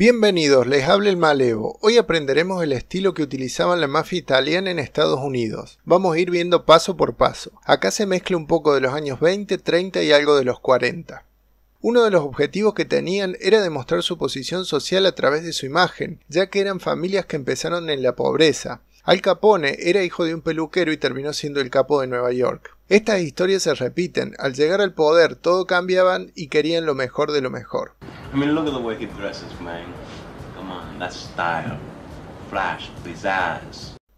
Bienvenidos, les habla el malevo. Hoy aprenderemos el estilo que utilizaban la mafia italiana en Estados Unidos. Vamos a ir viendo paso por paso. Acá se mezcla un poco de los años 20, 30 y algo de los 40. Uno de los objetivos que tenían era demostrar su posición social a través de su imagen, ya que eran familias que empezaron en la pobreza. Al Capone era hijo de un peluquero y terminó siendo el capo de Nueva York. Estas historias se repiten. Al llegar al poder, todo cambiaban y querían lo mejor de lo mejor.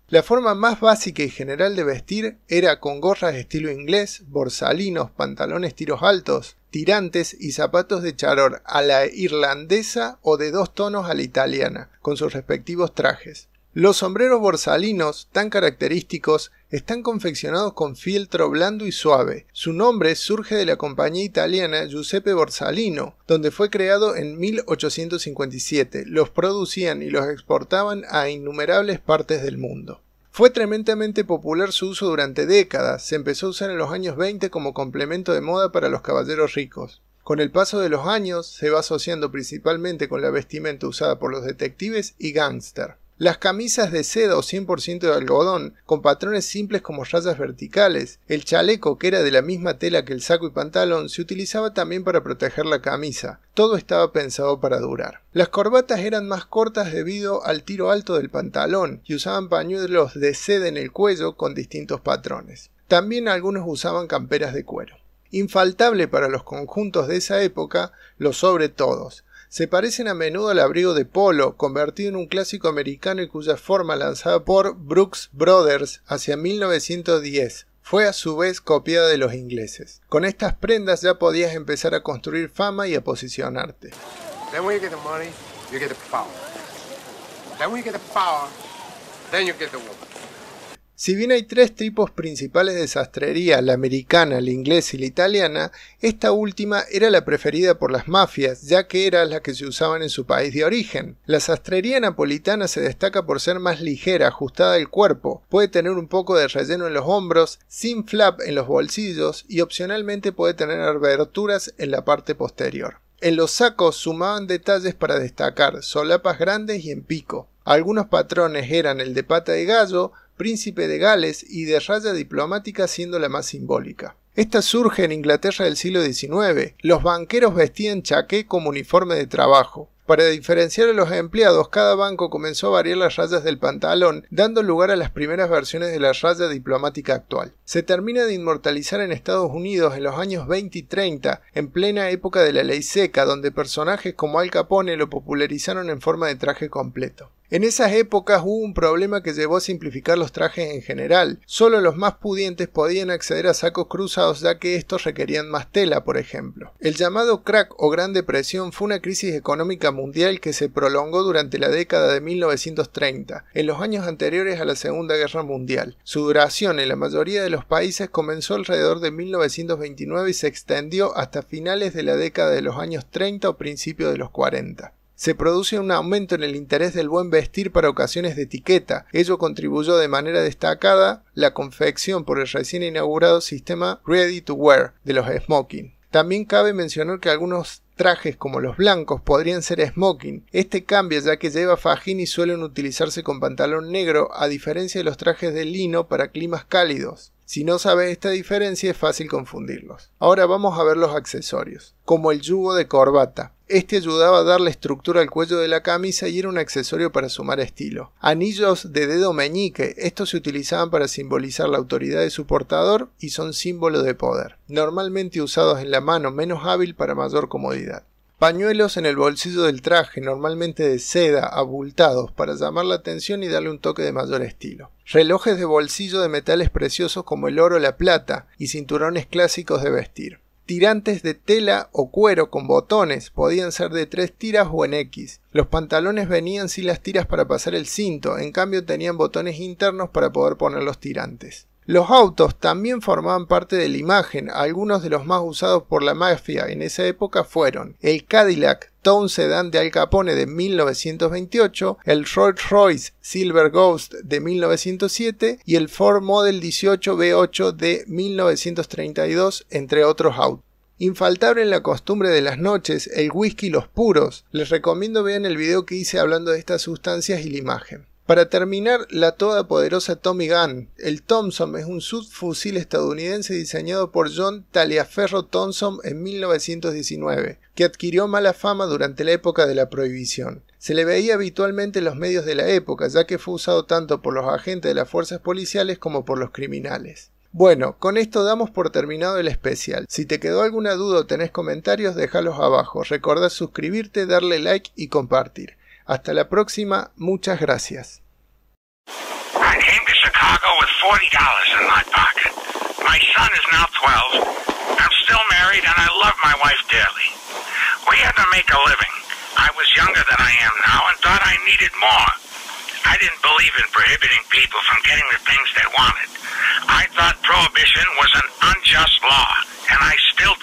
La forma más básica y general de vestir era con gorras de estilo inglés, borsalinos, pantalones tiros altos, tirantes y zapatos de charol a la irlandesa o de dos tonos a la italiana, con sus respectivos trajes. Los sombreros borsalinos, tan característicos, están confeccionados con fieltro blando y suave. Su nombre surge de la compañía italiana Giuseppe Borsalino, donde fue creado en 1857. Los producían y los exportaban a innumerables partes del mundo. Fue tremendamente popular su uso durante décadas, se empezó a usar en los años 20 como complemento de moda para los caballeros ricos. Con el paso de los años se va asociando principalmente con la vestimenta usada por los detectives y gángster. Las camisas de seda o 100% de algodón, con patrones simples como rayas verticales. El chaleco, que era de la misma tela que el saco y pantalón, se utilizaba también para proteger la camisa. Todo estaba pensado para durar. Las corbatas eran más cortas debido al tiro alto del pantalón y usaban pañuelos de seda en el cuello con distintos patrones. También algunos usaban camperas de cuero infaltable para los conjuntos de esa época, los sobre todos, se parecen a menudo al abrigo de polo, convertido en un clásico americano y cuya forma lanzada por Brooks Brothers hacia 1910 fue a su vez copiada de los ingleses. Con estas prendas ya podías empezar a construir fama y a posicionarte. Then si bien hay tres tipos principales de sastrería, la americana, la inglesa y la italiana, esta última era la preferida por las mafias, ya que era la que se usaban en su país de origen. La sastrería napolitana se destaca por ser más ligera, ajustada al cuerpo, puede tener un poco de relleno en los hombros, sin flap en los bolsillos y opcionalmente puede tener aberturas en la parte posterior. En los sacos sumaban detalles para destacar, solapas grandes y en pico. Algunos patrones eran el de pata de gallo, príncipe de Gales y de raya diplomática siendo la más simbólica. Esta surge en Inglaterra del siglo XIX. Los banqueros vestían chaqué como uniforme de trabajo. Para diferenciar a los empleados, cada banco comenzó a variar las rayas del pantalón, dando lugar a las primeras versiones de la raya diplomática actual. Se termina de inmortalizar en Estados Unidos en los años 20 y 30, en plena época de la ley seca, donde personajes como Al Capone lo popularizaron en forma de traje completo. En esas épocas hubo un problema que llevó a simplificar los trajes en general. Solo los más pudientes podían acceder a sacos cruzados ya que estos requerían más tela, por ejemplo. El llamado crack o Gran Depresión fue una crisis económica mundial que se prolongó durante la década de 1930, en los años anteriores a la Segunda Guerra Mundial. Su duración en la mayoría de los países comenzó alrededor de 1929 y se extendió hasta finales de la década de los años 30 o principios de los 40. Se produce un aumento en el interés del buen vestir para ocasiones de etiqueta. Ello contribuyó de manera destacada la confección por el recién inaugurado sistema Ready to Wear de los smoking. También cabe mencionar que algunos trajes como los blancos podrían ser smoking. Este cambia ya que lleva fajín y suelen utilizarse con pantalón negro a diferencia de los trajes de lino para climas cálidos. Si no sabe esta diferencia es fácil confundirlos. Ahora vamos a ver los accesorios, como el yugo de corbata. Este ayudaba a darle estructura al cuello de la camisa y era un accesorio para sumar estilo. Anillos de dedo meñique, estos se utilizaban para simbolizar la autoridad de su portador y son símbolo de poder, normalmente usados en la mano menos hábil para mayor comodidad. Pañuelos en el bolsillo del traje, normalmente de seda, abultados, para llamar la atención y darle un toque de mayor estilo. Relojes de bolsillo de metales preciosos como el oro o la plata, y cinturones clásicos de vestir tirantes de tela o cuero con botones, podían ser de tres tiras o en X. Los pantalones venían sin las tiras para pasar el cinto, en cambio tenían botones internos para poder poner los tirantes. Los autos también formaban parte de la imagen, algunos de los más usados por la mafia en esa época fueron el Cadillac Town Sedan de Al Capone de 1928, el Rolls Royce Silver Ghost de 1907 y el Ford Model 18 B8 de 1932, entre otros autos. Infaltable en la costumbre de las noches, el whisky y los puros. Les recomiendo vean el video que hice hablando de estas sustancias y la imagen. Para terminar, la todopoderosa Tommy Gunn. El Thompson es un subfusil estadounidense diseñado por John Taliaferro Thompson en 1919, que adquirió mala fama durante la época de la prohibición. Se le veía habitualmente en los medios de la época, ya que fue usado tanto por los agentes de las fuerzas policiales como por los criminales. Bueno, con esto damos por terminado el especial. Si te quedó alguna duda o tenés comentarios, déjalos abajo. Recordá suscribirte, darle like y compartir. Hasta la próxima, muchas gracias. I came to Chicago with $40 in my pocket. My son is now 12. I'm still married and I love my wife dearly. We had to make a living. I was younger than I am now and thought I needed more. I didn't believe in prohibiting people from getting the things they wanted. I thought prohibition was an unjust law, and I still